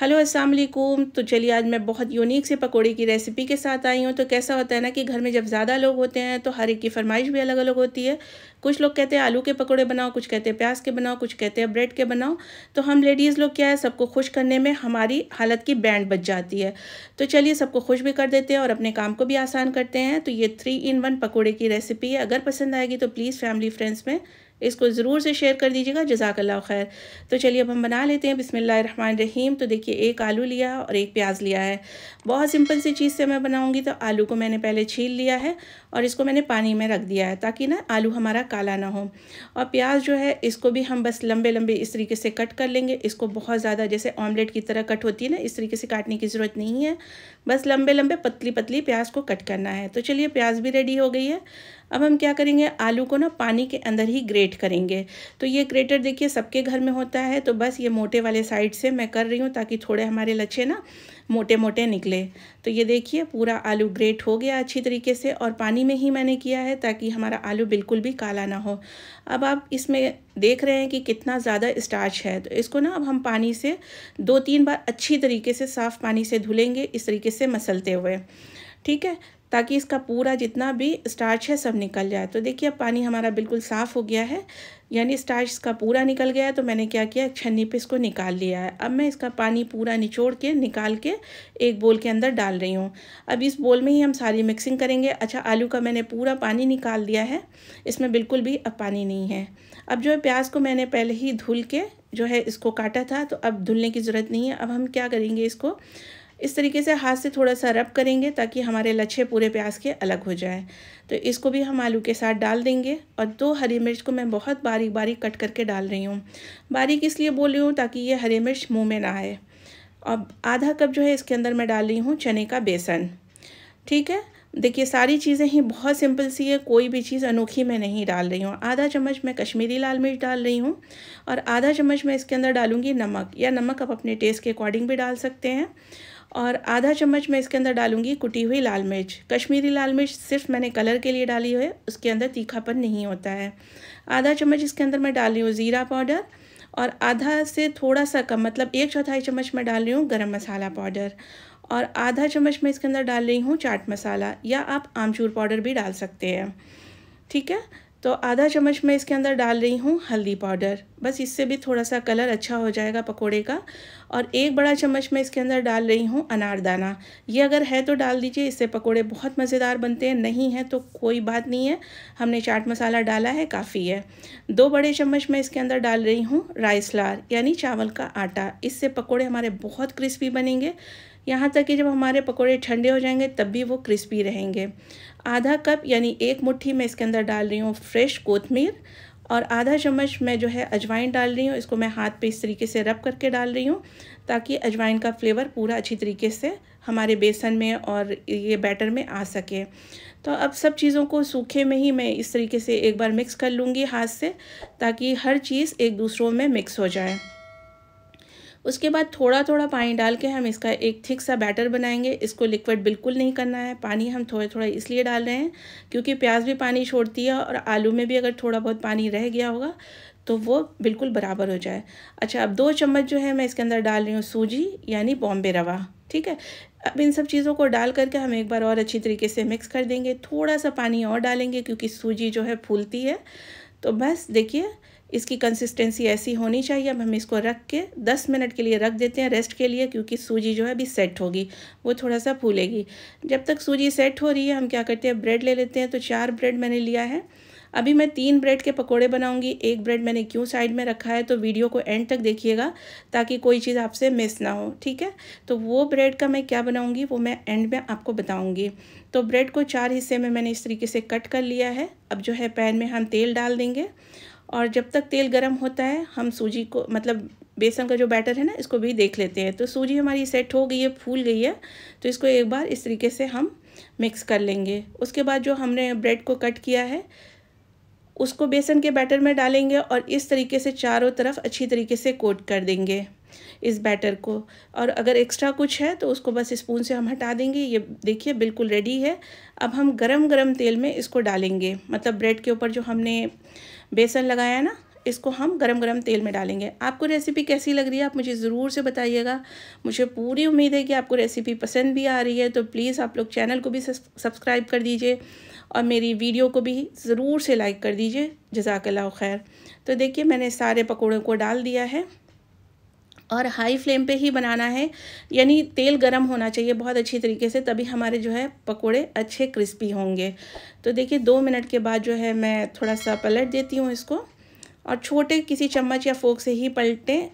hello अस्सलाम वालेकुम तो चलिए आज मैं बहुत यूनिक से पकोड़े की रेसिपी के साथ आई हूँ तो कैसा होता है ना कि घर में जब ज़्यादा लोग होते हैं तो हर एक की फरमाइश भी अलग अलग होती है कुछ लोग कहते हैं आलू के पकोड़े बनाओ कुछ कहते हैं प्याज के बनाओ कुछ कहते हैं ब्रेड के बनाओ तो हम लेडीज़ लोग क्या है सबको खुश करने में हमारी हालत की बैंड बच जाती है तो चलिए सबको खुश भी कर देते हैं और अपने काम को भी आसान करते हैं तो ये थ्री इन वन पकौड़े की रेसिपी है अगर पसंद आएगी तो प्लीज़ फैमिली फ्रेंड्स में इसको ज़रूर से शेयर कर दीजिएगा जजाकल्ला खैर तो चलिए अब हम बना लेते हैं बिसमिल्ल रहीम तो देखिए एक आलू लिया और एक प्याज लिया है बहुत सिंपल सी चीज़ से मैं बनाऊँगी तो आलू को मैंने पहले छील लिया है और इसको मैंने पानी में रख दिया है ताकि ना आलू हमारा काला ना हो और प्याज जो है इसको भी हम बस लंबे लंबे इस तरीके से कट कर लेंगे इसको बहुत ज़्यादा जैसे ऑमलेट की तरह कट होती है ना इस तरीके से काटने की ज़रूरत नहीं है बस लंबे लंबे पतली पतली प्याज को कट करना है तो चलिए प्याज भी रेडी हो गई है अब हम क्या करेंगे आलू को ना पानी के अंदर ही ग्रेट क्रिएट करेंगे तो ये क्रेटर देखिए सबके घर में होता है तो बस ये मोटे वाले साइड से मैं कर रही हूँ ताकि थोड़े हमारे लच्छे ना मोटे मोटे निकले तो ये देखिए पूरा आलू ग्रेट हो गया अच्छी तरीके से और पानी में ही मैंने किया है ताकि हमारा आलू बिल्कुल भी काला ना हो अब आप इसमें देख रहे हैं कि कितना ज़्यादा स्टार्च है तो इसको ना अब हम पानी से दो तीन बार अच्छी तरीके से साफ़ पानी से धुलेंगे इस तरीके से मसलते हुए ठीक है ताकि इसका पूरा जितना भी स्टार्च है सब निकल जाए तो देखिए अब पानी हमारा बिल्कुल साफ़ हो गया है यानी स्टार्च का पूरा निकल गया है तो मैंने क्या किया छन्नी पे इसको निकाल लिया है अब मैं इसका पानी पूरा निचोड़ के निकाल के एक बोल के अंदर डाल रही हूँ अब इस बोल में ही हम सारी मिक्सिंग करेंगे अच्छा आलू का मैंने पूरा पानी निकाल दिया है इसमें बिल्कुल भी अब पानी नहीं है अब जो है प्याज को मैंने पहले ही धुल के जो है इसको काटा था तो अब धुलने की ज़रूरत नहीं है अब हम क्या करेंगे इसको इस तरीके से हाथ से थोड़ा सा रब करेंगे ताकि हमारे लच्छे पूरे प्याज के अलग हो जाए तो इसको भी हम आलू के साथ डाल देंगे और दो हरी मिर्च को मैं बहुत बारीक बारीक कट करके डाल रही हूँ बारीक इसलिए बोल रही हूँ ताकि ये हरी मिर्च मुँह में ना आए अब आधा कप जो है इसके अंदर मैं डाल रही हूँ चने का बेसन ठीक है देखिए सारी चीज़ें ही बहुत सिंपल सी है कोई भी चीज़ अनोखी मैं नहीं डाल रही हूँ आधा चम्मच मैं कश्मीरी लाल मिर्च डाल रही हूँ और आधा चम्मच मैं इसके अंदर डालूँगी नमक या नमक आप अपने टेस्ट के अकॉर्डिंग भी डाल सकते हैं और आधा चम्मच मैं इसके अंदर डालूंगी कुटी हुई लाल मिर्च कश्मीरी लाल मिर्च सिर्फ मैंने कलर के लिए डाली है उसके अंदर तीखापन नहीं होता है आधा चम्मच इसके अंदर मैं डाल रही हूँ ज़ीरा पाउडर और आधा से थोड़ा सा कम मतलब एक चौथाई चम्मच मैं डाल रही हूँ गर्म मसाला पाउडर और आधा चम्मच मैं इसके अंदर डाल रही हूँ चाट मसाला या आप आमचूर पाउडर भी डाल सकते हैं ठीक है तो आधा चम्मच मैं इसके अंदर डाल रही हूँ हल्दी पाउडर बस इससे भी थोड़ा सा कलर अच्छा हो जाएगा पकोड़े का और एक बड़ा चम्मच मैं इसके अंदर डाल रही हूँ अनारदाना ये अगर है तो डाल दीजिए इससे पकोड़े बहुत मज़ेदार बनते हैं नहीं है तो कोई बात नहीं है हमने चाट मसाला डाला है काफ़ी है दो बड़े चम्मच मैं इसके अंदर डाल रही हूँ राइस लार यानी चावल का आटा इससे पकौड़े हमारे बहुत क्रिस्पी बनेंगे यहाँ तक कि जब हमारे पकौड़े ठंडे हो जाएंगे तब भी वो क्रिस्पी रहेंगे आधा कप यानी एक मुट्ठी मैं इसके अंदर डाल रही हूँ फ्रेश कोथमीर और आधा चम्मच मैं जो है अजवाइन डाल रही हूँ इसको मैं हाथ पे इस तरीके से रब करके डाल रही हूँ ताकि अजवाइन का फ्लेवर पूरा अच्छी तरीके से हमारे बेसन में और ये बैटर में आ सके तो अब सब चीज़ों को सूखे में ही मैं इस तरीके से एक बार मिक्स कर लूँगी हाथ से ताकि हर चीज़ एक दूसरों में मिक्स हो जाए उसके बाद थोड़ा थोड़ा पानी डाल के हम इसका एक थिक सा बैटर बनाएंगे इसको लिक्विड बिल्कुल नहीं करना है पानी हम थोड़े थोड़ा इसलिए डाल रहे हैं क्योंकि प्याज भी पानी छोड़ती है और आलू में भी अगर थोड़ा बहुत पानी रह गया होगा तो वो बिल्कुल बराबर हो जाए अच्छा अब दो चम्मच जो है मैं इसके अंदर डाल रही हूँ सूजी यानी बॉम्बे रवा ठीक है अब इन सब चीज़ों को डाल करके हम एक बार और अच्छी तरीके से मिक्स कर देंगे थोड़ा सा पानी और डालेंगे क्योंकि सूजी जो है फूलती है तो बस देखिए इसकी कंसिस्टेंसी ऐसी होनी चाहिए अब हम इसको रख के 10 मिनट के लिए रख देते हैं रेस्ट के लिए क्योंकि सूजी जो है अभी सेट होगी वो थोड़ा सा फूलेगी जब तक सूजी सेट हो रही है हम क्या करते हैं ब्रेड ले लेते हैं तो चार ब्रेड मैंने लिया है अभी मैं तीन ब्रेड के पकोड़े बनाऊंगी एक ब्रेड मैंने क्यों साइड में रखा है तो वीडियो को एंड तक देखिएगा ताकि कोई चीज़ आपसे मिस ना हो ठीक है तो वो ब्रेड का मैं क्या बनाऊंगी वो मैं एंड में आपको बताऊंगी तो ब्रेड को चार हिस्से में मैंने इस तरीके से कट कर लिया है अब जो है पैन में हम तेल डाल देंगे और जब तक तेल गर्म होता है हम सूजी को मतलब बेसन का जो बैटर है ना इसको भी देख लेते हैं तो सूजी हमारी सेट हो गई है फूल गई है तो इसको एक बार इस तरीके से हम मिक्स कर लेंगे उसके बाद जो हमने ब्रेड को कट किया है उसको बेसन के बैटर में डालेंगे और इस तरीके से चारों तरफ अच्छी तरीके से कोट कर देंगे इस बैटर को और अगर एक्स्ट्रा कुछ है तो उसको बस स्पून से हम हटा देंगे ये देखिए बिल्कुल रेडी है अब हम गरम गरम तेल में इसको डालेंगे मतलब ब्रेड के ऊपर जो हमने बेसन लगाया ना इसको हम गरम गरम तेल में डालेंगे आपको रेसिपी कैसी लग रही है आप मुझे ज़रूर से बताइएगा मुझे पूरी उम्मीद है कि आपको रेसिपी पसंद भी आ रही है तो प्लीज़ आप लोग चैनल को भी सब्सक्राइब कर दीजिए और मेरी वीडियो को भी ज़रूर से लाइक कर दीजिए जजाकला खैर तो देखिए मैंने सारे पकौड़ों को डाल दिया है और हाई फ्लेम पे ही बनाना है यानी तेल गर्म होना चाहिए बहुत अच्छी तरीके से तभी हमारे जो है पकोड़े अच्छे क्रिस्पी होंगे तो देखिए दो मिनट के बाद जो है मैं थोड़ा सा पलट देती हूँ इसको और छोटे किसी चम्मच या फोक से ही पलटें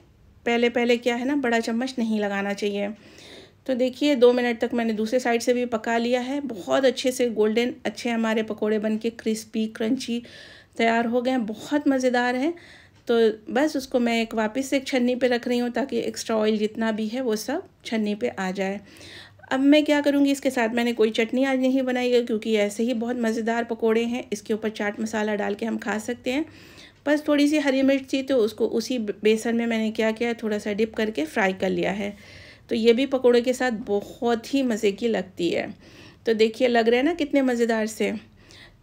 पहले पहले क्या है ना बड़ा चम्मच नहीं लगाना चाहिए तो देखिए दो मिनट तक मैंने दूसरे साइड से भी पका लिया है बहुत अच्छे से गोल्डन अच्छे हमारे पकोड़े बन के क्रिस्पी क्रंची तैयार हो गए हैं बहुत मज़ेदार हैं तो बस उसको मैं एक वापस एक छन्नी पे रख रही हूँ ताकि एक्स्ट्रा ऑयल जितना भी है वो सब छन्नी पे आ जाए अब मैं क्या करूँगी इसके साथ मैंने कोई चटनी आज नहीं बनाई है क्योंकि ऐसे ही बहुत मज़ेदार पकोड़े हैं इसके ऊपर चाट मसाला डाल के हम खा सकते हैं बस थोड़ी सी हरी मिर्च थी तो उसको उसी बेसन में मैंने क्या किया थोड़ा सा डिप करके फ्राई कर लिया है तो ये भी पकौड़े के साथ बहुत ही मज़े की लगती है तो देखिए लग रहा है ना कितने मज़ेदार से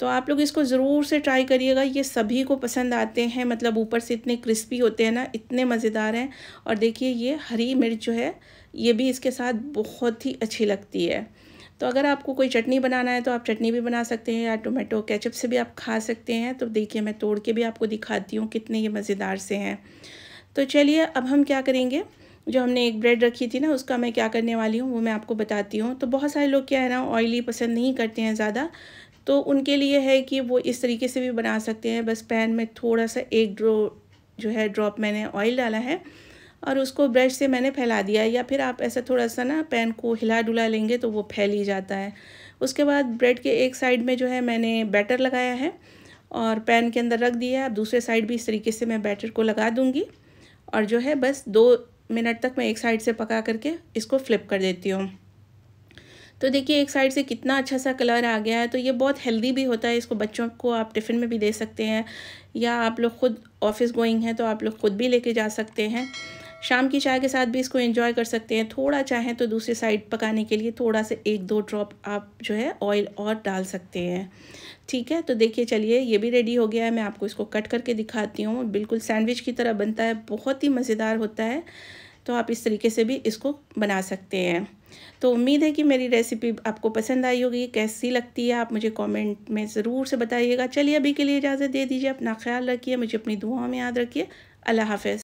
तो आप लोग इसको ज़रूर से ट्राई करिएगा ये सभी को पसंद आते हैं मतलब ऊपर से इतने क्रिस्पी होते हैं ना इतने मज़ेदार हैं और देखिए ये हरी मिर्च जो है ये भी इसके साथ बहुत ही अच्छी लगती है तो अगर आपको कोई चटनी बनाना है तो आप चटनी भी बना सकते हैं या टोमेटो केचप से भी आप खा सकते हैं तो देखिए मैं तोड़ के भी आपको दिखाती हूँ कितने ये मज़ेदार से हैं तो चलिए अब हम क्या करेंगे जो हमने एक ब्रेड रखी थी ना उसका मैं क्या करने वाली हूँ वो मैं आपको बताती हूँ तो बहुत सारे लोग क्या है ना ऑयली पसंद नहीं करते हैं ज़्यादा तो उनके लिए है कि वो इस तरीके से भी बना सकते हैं बस पैन में थोड़ा सा एक ड्रो जो है ड्रॉप मैंने ऑयल डाला है और उसको ब्रश से मैंने फैला दिया या फिर आप ऐसा थोड़ा सा ना पैन को हिला डुला लेंगे तो वो फैल ही जाता है उसके बाद ब्रेड के एक साइड में जो है मैंने बैटर लगाया है और पैन के अंदर रख दिया है अब दूसरे साइड भी इस तरीके से मैं बैटर को लगा दूँगी और जो है बस दो मिनट तक मैं एक साइड से पका करके इसको फ्लिप कर देती हूँ तो देखिए एक साइड से कितना अच्छा सा कलर आ गया है तो ये बहुत हेल्दी भी होता है इसको बच्चों को आप टिफ़िन में भी दे सकते हैं या आप लोग खुद ऑफिस गोइंग हैं तो आप लोग खुद भी लेके जा सकते हैं शाम की चाय के साथ भी इसको एंजॉय कर सकते हैं थोड़ा चाहें तो दूसरी साइड पकाने के लिए थोड़ा सा एक दो ड्रॉप आप जो है ऑयल और डाल सकते हैं ठीक है तो देखिए चलिए ये भी रेडी हो गया है मैं आपको इसको कट करके दिखाती हूँ बिल्कुल सैंडविच की तरह बनता है बहुत ही मज़ेदार होता है तो आप इस तरीके से भी इसको बना सकते हैं तो उम्मीद है कि मेरी रेसिपी आपको पसंद आई होगी कैसी लगती है आप मुझे कमेंट में ज़रूर से बताइएगा चलिए अभी के लिए इजाज़त दे दीजिए अपना ख्याल रखिए मुझे अपनी दुआओं में याद रखिए अल्लाह हाफ